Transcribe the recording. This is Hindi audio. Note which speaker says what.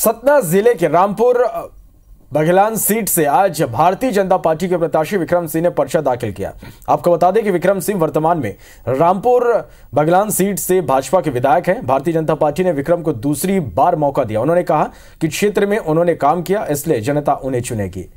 Speaker 1: सतना जिले के रामपुर बघेलान सीट से आज भारतीय जनता पार्टी के प्रत्याशी विक्रम सिंह ने पर्चा दाखिल किया आपको बता दें कि विक्रम सिंह वर्तमान में रामपुर बघेलान सीट से भाजपा के विधायक हैं भारतीय जनता पार्टी ने विक्रम को दूसरी बार मौका दिया उन्होंने कहा कि क्षेत्र में उन्होंने काम किया इसलिए जनता उन्हें चुनेगी